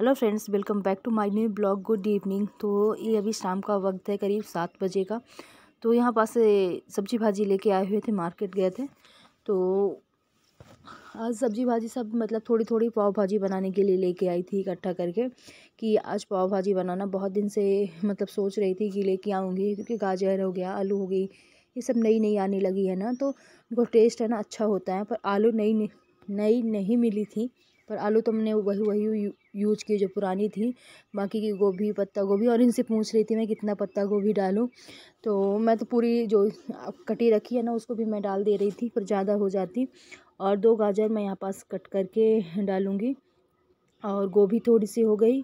Hello friends welcome back to my new blog good evening तो ये अभी शाम का वक्त है करीब सात बजे का तो यहाँ पास सब्जी भाजी लेके आए हुए थे मार्केट गए थे तो आज सब्जी भाजी सब मतलब थोड़ी थोड़ी पाव भाजी बनाने के लिए लेके आई थी इकट्ठा करके कि आज पाव भाजी बनाना बहुत दिन से मतलब सोच रही थी कि लेके आऊँगी क्योंकि गाजर हो गया आलू हो गई ये सब नई नई आने लगी है ना तो उनको टेस्ट है ना अच्छा होता है पर आलू नई नई नहीं मिली थी पर आलू तो हमने वही वही यूज किए जो पुरानी थी बाकी की गोभी पत्ता गोभी और इनसे पूछ रही थी मैं कितना पत्ता गोभी डालूँ तो मैं तो पूरी जो कटी रखी है ना उसको भी मैं डाल दे रही थी पर ज़्यादा हो जाती और दो गाजर मैं यहाँ पास कट करके डालूँगी और गोभी थोड़ी सी हो गई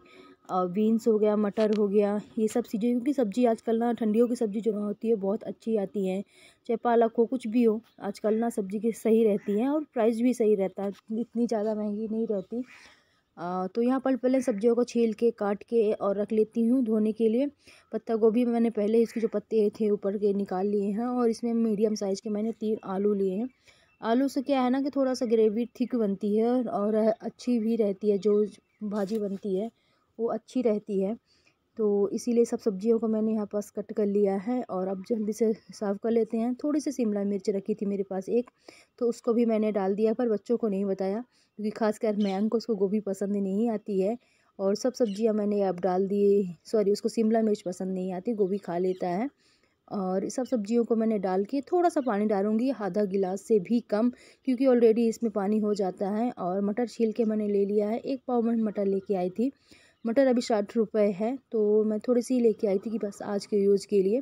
बीन्स हो गया मटर हो गया ये सब चीज़ें क्योंकि सब्ज़ी आजकल ना ठंडियों की सब्ज़ी जो ना होती है बहुत अच्छी आती है चाहे पालक हो कुछ भी हो आजकल ना सब्ज़ी की सही रहती है और प्राइस भी सही रहता है इतनी ज़्यादा महंगी नहीं रहती आ, तो यहाँ पर पहले सब्जियों को छील के काट के और रख लेती हूँ धोने के लिए पत्ता गोभी मैंने पहले इसके जो पत्ते थे ऊपर के निकाल लिए हैं और इसमें मीडियम साइज़ के मैंने तीन आलू लिए हैं आलू से क्या है ना कि थोड़ा सा ग्रेवी थिक बनती है और अच्छी भी रहती है जो भाजी बनती है वो अच्छी रहती है तो इसीलिए सब सब्जियों को मैंने यहाँ पास कट कर लिया है और अब जल्दी से साफ़ कर लेते हैं थोड़ी सी शिमला मिर्च रखी थी मेरे पास एक तो उसको भी मैंने डाल दिया पर बच्चों को नहीं बताया क्योंकि खासकर मैम को उसको गोभी पसंद नहीं आती है और सब सब्जियाँ मैंने अब डाल दी सॉरी उसको शिमला मिर्च पसंद नहीं आती गोभी खा लेता है और सब सब्जियों को मैंने डाल के थोड़ा सा पानी डालूंगी आधा गिलास से भी कम क्योंकि ऑलरेडी इसमें पानी हो जाता है और मटर छील के मैंने ले लिया है एक पाव में मटर लेके आई थी मटर अभी साठ रुपये है तो मैं थोड़ी सी लेके आई थी कि बस आज के यूज़ के लिए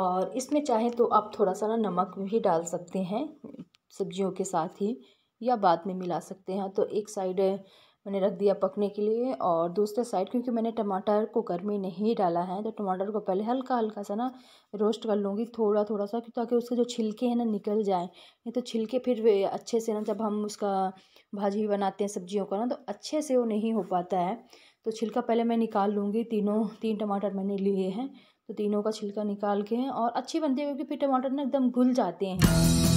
और इसमें चाहे तो आप थोड़ा सा ना नमक भी डाल सकते हैं सब्जियों के साथ ही या बाद में मिला सकते हैं तो एक साइड मैंने रख दिया पकने के लिए और दूसरे साइड क्योंकि मैंने टमाटर को गर्मी नहीं डाला है तो टमाटर को पहले हल्का हल्का सा ना रोस्ट कर लूँगी थोड़ा थोड़ा सा ताकि उसके जो छिलके हैं ना निकल जाए नहीं तो छिलके फिर अच्छे से ना जब हम उसका भाजी बनाते हैं सब्जियों का ना तो अच्छे से वो नहीं हो पाता है तो छिलका पहले मैं निकाल लूँगी तीनों तीन टमाटर मैंने लिए हैं तो तीनों का छिलका निकाल के और अच्छी बनती है क्योंकि फिर टमाटर ना एकदम घुल जाते हैं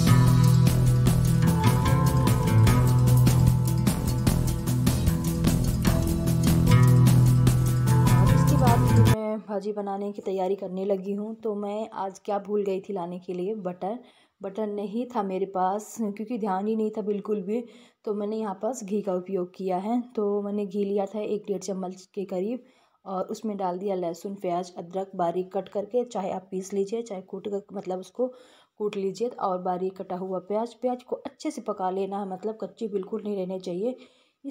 भाजी बनाने की तैयारी करने लगी हूँ तो मैं आज क्या भूल गई थी लाने के लिए बटर बटर नहीं था मेरे पास क्योंकि ध्यान ही नहीं था बिल्कुल भी तो मैंने यहाँ पास घी का उपयोग किया है तो मैंने घी लिया था एक डेढ़ चम्मच के करीब और उसमें डाल दिया लहसुन प्याज अदरक बारीक कट करके चाहे आप पीस लीजिए चाहे कूट कर मतलब उसको कूट लीजिए और बारीक कटा हुआ प्याज प्याज को अच्छे से पका लेना है मतलब कच्ची बिल्कुल नहीं रहने चाहिए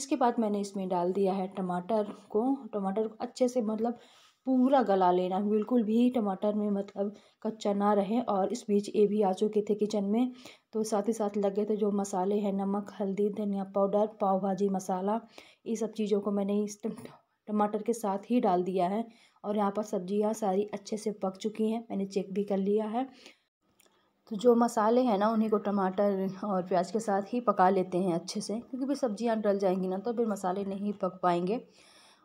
इसके बाद मैंने इसमें डाल दिया है टमाटर को टमाटर को अच्छे से मतलब पूरा गला लेना बिल्कुल भी टमाटर में मतलब कच्चा ना रहे और इस बीच ये भी आ चुके थे किचन में तो साथ ही साथ लगे थे जो मसाले हैं नमक हल्दी धनिया पाउडर पाव भाजी मसाला ये सब चीज़ों को मैंने इस टमाटर के साथ ही डाल दिया है और यहाँ पर सब्जियाँ सारी अच्छे से पक चुकी हैं मैंने चेक भी कर लिया है तो जो मसाले हैं ना उन्हीं को टमाटर और प्याज के साथ ही पका लेते हैं अच्छे से क्योंकि भी सब्जियाँ डल जाएंगी ना तो फिर मसाले नहीं पक पाएंगे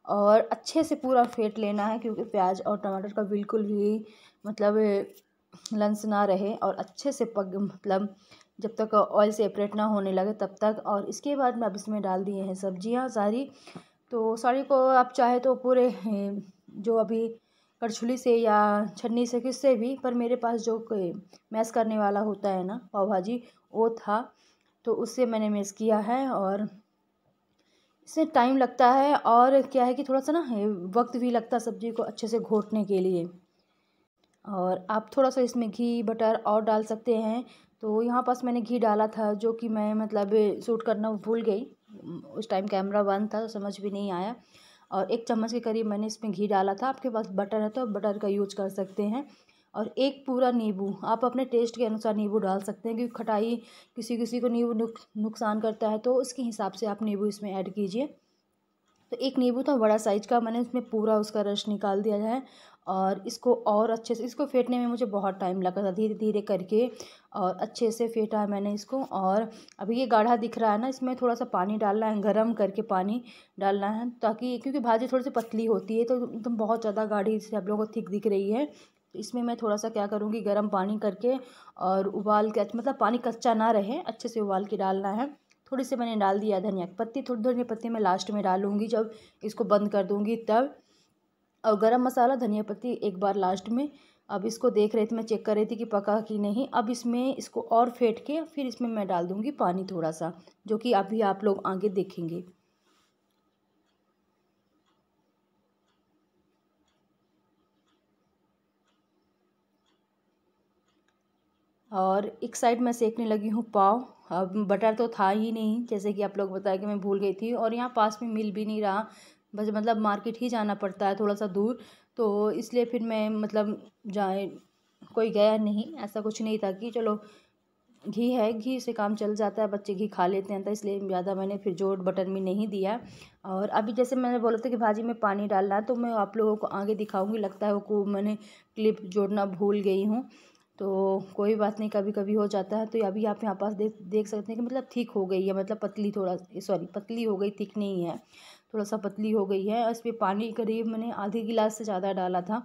और अच्छे से पूरा फेंट लेना है क्योंकि प्याज और टमाटर का बिल्कुल भी मतलब लंस ना रहे और अच्छे से पक मतलब जब तक ऑयल सेपरेट ना होने लगे तब तक और इसके बाद मैं अब इसमें डाल दिए हैं सब्जियां सारी तो साड़ी को आप चाहे तो पूरे जो अभी करछुली से या छन्नी से किससे भी पर मेरे पास जो मैस करने वाला होता है ना पाव भाजी वो था तो उससे मैंने मैस किया है और इससे टाइम लगता है और क्या है कि थोड़ा सा ना वक्त भी लगता है सब्ज़ी को अच्छे से घोटने के लिए और आप थोड़ा सा इसमें घी बटर और डाल सकते हैं तो यहाँ पास मैंने घी डाला था जो कि मैं मतलब सूट करना भूल गई उस टाइम कैमरा बंद था तो समझ भी नहीं आया और एक चम्मच के करीब मैंने इसमें घी डाला था आपके पास बटर है तो बटर का यूज कर सकते हैं और एक पूरा नींबू आप अपने टेस्ट के अनुसार नींबू डाल सकते हैं क्योंकि खटाई किसी किसी को नींबू नुक, नुकसान करता है तो उसके हिसाब से आप नींबू इसमें ऐड कीजिए तो एक नींबू था बड़ा साइज का मैंने इसमें पूरा उसका रस निकाल दिया है और इसको और अच्छे से इसको फेंटने में मुझे बहुत टाइम लगा था धीरे धीरे करके और अच्छे से फेंटा है मैंने इसको और अभी ये गाढ़ा दिख रहा है ना इसमें थोड़ा सा पानी डालना है गर्म करके पानी डालना है ताकि क्योंकि भाजी थोड़ी सी पतली होती है तो एकदम बहुत ज़्यादा गाढ़ी से आप लोगों को थिक दिख रही है तो इसमें मैं थोड़ा सा क्या करूँगी गर्म पानी करके और उबाल के मतलब पानी कच्चा ना रहे अच्छे से उबाल के डालना है थोड़ी सी मैंने डाल दिया धनिया की पत्ती थोड़ी धनिया पत्ती मैं लास्ट में डालूँगी जब इसको बंद कर दूँगी तब और गरम मसाला धनिया पत्ती एक बार लास्ट में अब इसको देख रही थी मैं चेक कर रही थी कि पका कि नहीं अब इसमें इसको और फेंट के फिर इसमें मैं डाल दूँगी पानी थोड़ा सा जो कि अभी आप लोग आगे देखेंगे और एक साइड मैं सेकने लगी हूँ पाव अब बटर तो था ही नहीं जैसे कि आप लोग बताया कि मैं भूल गई थी और यहाँ पास में मिल भी नहीं रहा बस मतलब मार्केट ही जाना पड़ता है थोड़ा सा दूर तो इसलिए फिर मैं मतलब जाए कोई गया नहीं ऐसा कुछ नहीं था कि चलो घी है घी से काम चल जाता है बच्चे घी खा लेते हैं तो इसलिए ज़्यादा मैंने फिर जोड़ बटर में नहीं दिया और अभी जैसे मैंने बोला था कि भाजी में पानी डालना है तो मैं आप लोगों को आगे दिखाऊंगी लगता है वो को मैंने क्लिप जोड़ना भूल गई हूँ तो कोई बात नहीं कभी कभी हो जाता है तो अभी आप यहाँ पास देख देख सकते हैं कि मतलब ठीक हो गई है मतलब पतली थोड़ा सॉरी पतली हो गई थिक नहीं है थोड़ा सा पतली हो गई है इस पर पानी करीब मैंने आधे गिलास से ज़्यादा डाला था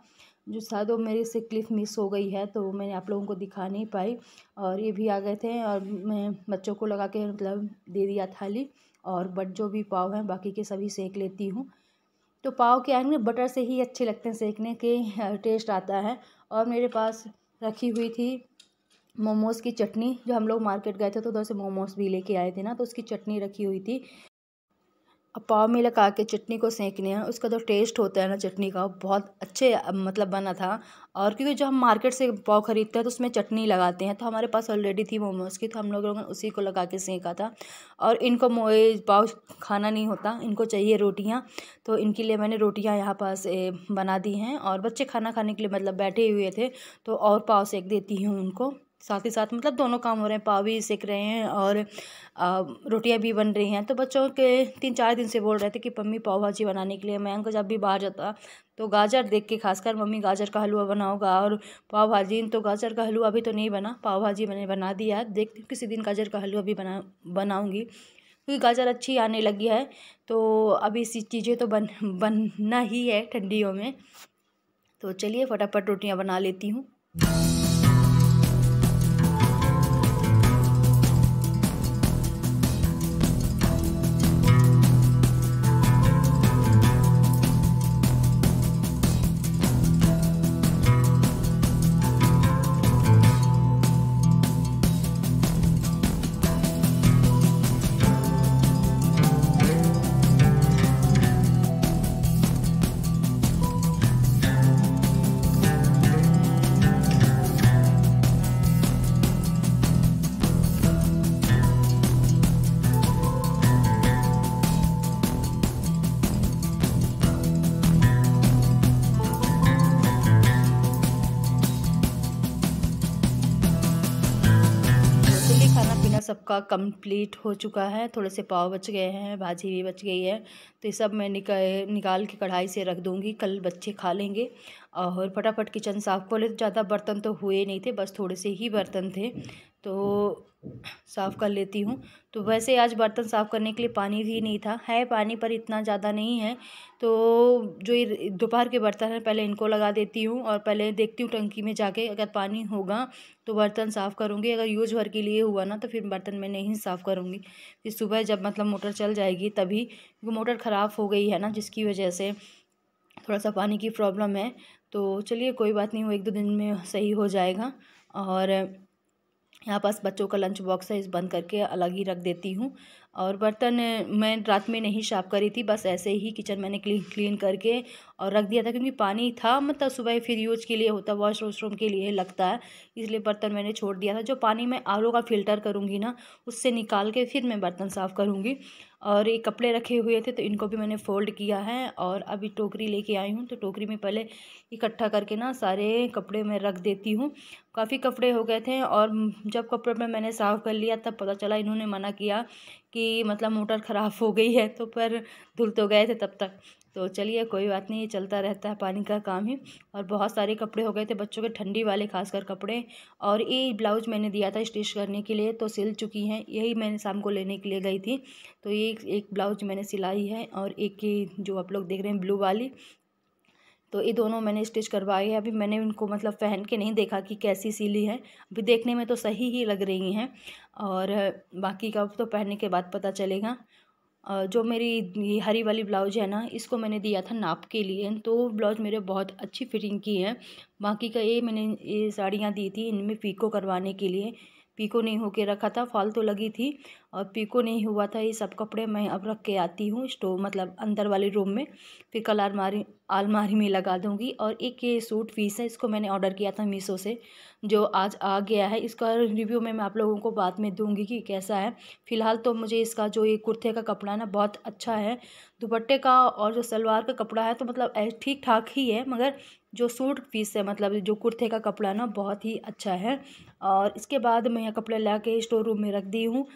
जो शायद वो मेरे से क्लिप मिस हो गई है तो मैंने आप लोगों को दिखा नहीं पाई और ये भी आ गए थे और मैं बच्चों को लगा के मतलब दे दिया थाली और बट जो भी पाव हैं बाकी के सभी सेक लेती हूँ तो पाव के आएंगे बटर से ही अच्छे लगते हैं सेकने के टेस्ट आता है और मेरे पास रखी हुई थी मोमोज़ की चटनी जो हम लोग मार्केट गए थे तो उधर से मोमोज़ भी लेके आए थे ना तो उसकी चटनी रखी हुई थी अब पाव में लगा के चटनी को सेंकने हैं उसका जो टेस्ट होता है ना चटनी का बहुत अच्छे मतलब बना था और क्योंकि जो हम मार्केट से पाव खरीदते हैं तो उसमें चटनी लगाते हैं तो हमारे पास ऑलरेडी थी मोमोज़ की तो हम लोगों ने उसी को लगा के सेंका था और इनको मोए पाव खाना नहीं होता इनको चाहिए रोटियाँ तो इनके लिए मैंने रोटियाँ यहाँ पास बना दी हैं और बच्चे खाना खाने के लिए मतलब बैठे हुए थे तो और पाव सेक देती हूँ उनको साथ ही साथ मतलब दोनों काम हो रहे हैं पाव भी सेक रहे हैं और रोटियां भी बन रही हैं तो बच्चों के तीन चार दिन से बोल रहे थे कि मम्मी पाव भाजी बनाने के लिए मैं उनको जब भी बाहर जाता तो गाजर देख के खासकर मम्मी गाजर का हलवा बनाओगा और पाव भाजी तो गाजर का हलवा अभी तो नहीं बना पाव भाजी मैंने बना दिया देख किसी दिन गाजर का हलवा भी बना बनाऊँगी क्योंकि गाजर अच्छी आने लगी है तो अभी सी चीज़ें तो बन बनना ही है ठंडियों में तो चलिए फटाफट रोटियाँ बना लेती हूँ सबका कंप्लीट हो चुका है थोड़े से पाव बच गए हैं भाजी भी बच गई है तो ये सब मैं निका निकाल के कढ़ाई से रख दूँगी कल बच्चे खा लेंगे और फटाफट किचन साफ़ कर ले ज़्यादा बर्तन तो हुए नहीं थे बस थोड़े से ही बर्तन थे तो साफ़ कर लेती हूँ तो वैसे आज बर्तन साफ़ करने के लिए पानी भी नहीं था है पानी पर इतना ज़्यादा नहीं है तो जो ये दोपहर के बर्तन हैं पहले इनको लगा देती हूँ और पहले देखती हूँ टंकी में जाके अगर पानी होगा तो बर्तन साफ़ करूँगी अगर यूज भर के लिए हुआ ना तो फिर बर्तन मैं नहीं साफ़ करूँगी फिर सुबह जब मतलब मोटर चल जाएगी तभी वो मोटर ख़राब हो गई है ना जिसकी वजह से थोड़ा सा पानी की प्रॉब्लम है तो चलिए कोई बात नहीं वो एक दो दिन में सही हो जाएगा और यहाँ पास बच्चों का लंच बॉक्स है इस बंद करके अलग ही रख देती हूँ और बर्तन मैं रात में नहीं साफ़ करी थी बस ऐसे ही किचन मैंने क्लीन क्लीन करके और रख दिया था क्योंकि पानी था मतलब सुबह फिर यूज के लिए होता वॉश वॉशरूम के लिए लगता है इसलिए बर्तन मैंने छोड़ दिया था जो पानी मैं आलू का फ़िल्टर करूँगी ना उससे निकाल के फिर मैं बर्तन साफ़ करूँगी और ये कपड़े रखे हुए थे तो इनको भी मैंने फ़ोल्ड किया है और अभी टोकरी लेके आई हूँ तो टोकरी में पहले इकट्ठा करके ना सारे कपड़े मैं रख देती हूँ काफ़ी कपड़े हो गए थे और जब कपड़े में मैंने साफ़ कर लिया तब पता चला इन्होंने मना किया कि मतलब मोटर ख़राब हो गई है तो पर धुल तो गए थे तब तक तो चलिए कोई बात नहीं ये चलता रहता है पानी का काम ही और बहुत सारे कपड़े हो गए थे बच्चों के ठंडी वाले खासकर कपड़े और ये ब्लाउज मैंने दिया था स्टिच करने के लिए तो सिल चुकी हैं यही मैंने शाम को लेने के लिए गई थी तो ये एक ब्लाउज मैंने सिलाई है और एक की जो आप लोग देख रहे हैं ब्लू वाली तो ये दोनों मैंने स्टिच करवाई है अभी मैंने उनको मतलब पहन के नहीं देखा कि कैसी सिली है अभी देखने में तो सही ही लग रही हैं और बाकी का तो पहनने के बाद पता चलेगा जो मेरी ये हरी वाली ब्लाउज है ना इसको मैंने दिया था नाप के लिए तो ब्लाउज मेरे बहुत अच्छी फिटिंग की है बाकी का ये मैंने ये साड़ियाँ दी थी इनमें पीको करवाने के लिए पीको नहीं होके रखा था फॉल तो लगी थी और पीको नहीं हुआ था ये सब कपड़े मैं अब रख के आती हूँ स्टोव मतलब अंदर वाले रूम में फिर कल अलमारी अलमारी में लगा दूँगी और एक ये सूट पीस है इसको मैंने ऑर्डर किया था मीशो से जो आज आ गया है इसका रिव्यू में मैं आप लोगों को बाद में दूंगी कि कैसा है फ़िलहाल तो मुझे इसका जो ये कुर्ते का कपड़ा है ना बहुत अच्छा है दुपट्टे का और जो सलवार का कपड़ा है तो मतलब ठीक ठाक ही है मगर जो सूट पीस है मतलब जो कुर्ते का कपड़ा ना बहुत ही अच्छा है और इसके बाद मैं यह कपड़े ला के स्टोर रूम में रख दी हूँ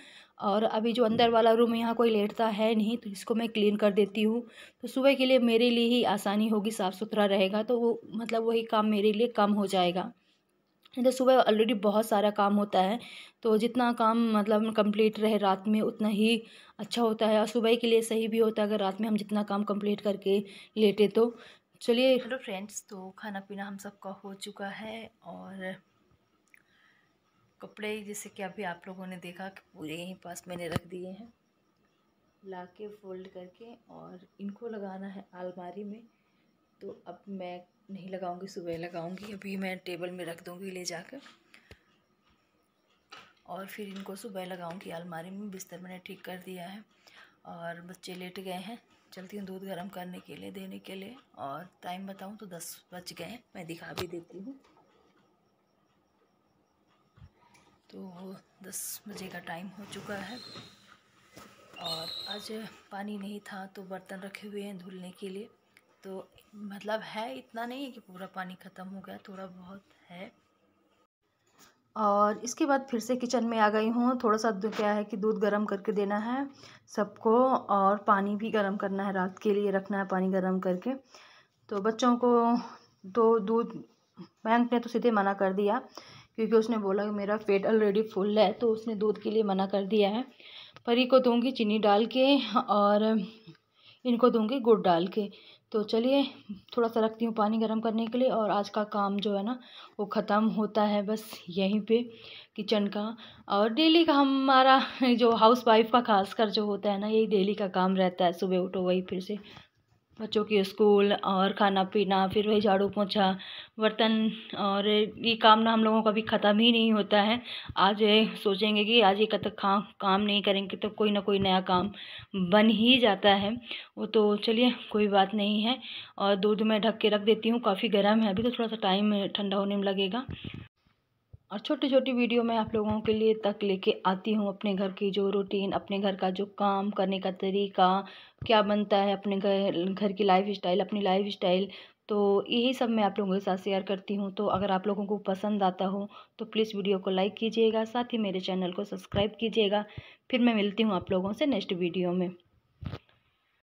और अभी जो अंदर हम्म। वाला रूम यहाँ कोई लेटता है नहीं तो इसको मैं क्लीन कर देती हूँ तो सुबह के लिए मेरे लिए ही आसानी होगी साफ़ सुथरा रहेगा तो वो मतलब वही काम मेरे लिए कम हो जाएगा तो सुबह ऑलरेडी बहुत सारा काम होता है तो जितना काम मतलब कंप्लीट रहे रात में उतना ही अच्छा होता है और सुबह के लिए सही भी होता है अगर रात में हम जितना काम कंप्लीट करके लेटे तो चलिए हेलो फ्रेंड्स तो खाना पीना हम सबका हो चुका है और कपड़े जैसे कि अभी आप लोगों ने देखा कि पूरे यहीं पास मैंने रख दिए हैं ला के फोल्ड करके और इनको लगाना है अलमारी में तो अब मैं नहीं लगाऊंगी सुबह लगाऊंगी अभी मैं टेबल में रख दूंगी ले जाकर और फिर इनको सुबह लगाऊंगी अलमारी में बिस्तर मैंने ठीक कर दिया है और बच्चे लेट गए हैं चलती हूँ दूध गर्म करने के लिए देने के लिए और टाइम बताऊँ तो दस बज गए मैं दिखा भी देती हूँ तो दस बजे का टाइम हो चुका है और आज पानी नहीं था तो बर्तन रखे हुए हैं धुलने के लिए तो मतलब है इतना नहीं है कि पूरा पानी ख़त्म हो गया थोड़ा बहुत है और इसके बाद फिर से किचन में आ गई हूँ थोड़ा सा क्या है कि दूध गर्म करके देना है सबको और पानी भी गर्म करना है रात के लिए रखना है पानी गर्म करके तो बच्चों को तो दूध बैंक ने तो सीधे मना कर दिया क्योंकि उसने बोला कि मेरा पेट ऑलरेडी फुल है तो उसने दूध के लिए मना कर दिया है परी को दूंगी चीनी डाल के और इनको दूंगी गुड़ डाल के तो चलिए थोड़ा सा रखती हूँ पानी गर्म करने के लिए और आज का काम जो है ना वो ख़त्म होता है बस यहीं पे किचन का और डेली का हमारा जो हाउस वाइफ का खासकर जो होता है ना यही डेली का काम रहता है सुबह उठो वही फिर से बच्चों के स्कूल और खाना पीना फिर वही झाड़ू पोछा बर्तन और ये काम ना हम लोगों का अभी ख़त्म ही नहीं होता है आज सोचेंगे कि आज ये कत खा काम नहीं करेंगे तो कोई ना कोई नया काम बन ही जाता है वो तो चलिए कोई बात नहीं है और दूध में ढक के रख देती हूँ काफ़ी गर्म है अभी तो थोड़ा सा टाइम ठंडा होने में लगेगा और छोटी छोटी वीडियो मैं आप लोगों के लिए तक लेके आती हूँ अपने घर की जो रूटीन अपने घर का जो काम करने का तरीका क्या बनता है अपने घर घर की लाइफ स्टाइल अपनी लाइफ स्टाइल तो यही सब मैं आप लोगों के साथ शेयर करती हूँ तो अगर आप लोगों को पसंद आता हो तो प्लीज़ वीडियो को लाइक कीजिएगा साथ ही मेरे चैनल को सब्सक्राइब कीजिएगा फिर मैं मिलती हूँ आप लोगों से नेक्स्ट वीडियो में